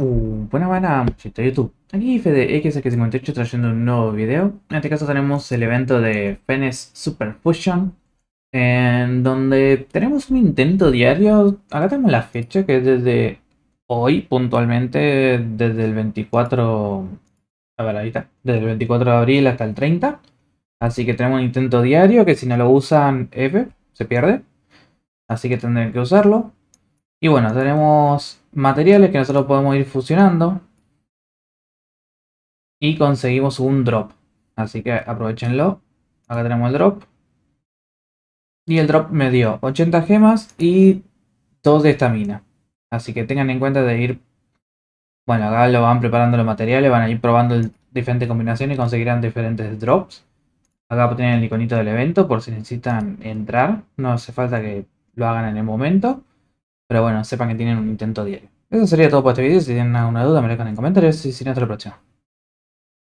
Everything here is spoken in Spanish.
Uh, buena, buena, muchachos YouTube. Aquí fdxx 58 trayendo un nuevo video. En este caso tenemos el evento de Fenes Super Fusion, en donde tenemos un intento diario. Acá tenemos la fecha que es desde hoy, puntualmente, desde el 24. A Desde el 24 de abril hasta el 30. Así que tenemos un intento diario que si no lo usan, F, se pierde. Así que tendrán que usarlo. Y bueno, tenemos materiales que nosotros podemos ir fusionando. Y conseguimos un drop. Así que aprovechenlo. Acá tenemos el drop. Y el drop me dio 80 gemas y 2 de estamina. Así que tengan en cuenta de ir... Bueno, acá lo van preparando los materiales, van a ir probando diferentes combinaciones y conseguirán diferentes drops. Acá tienen el iconito del evento por si necesitan entrar. No hace falta que lo hagan en el momento. Pero bueno, sepan que tienen un intento diario. Eso sería todo por este video. Si tienen alguna duda, me la dejan en comentarios y si no, hasta la próxima.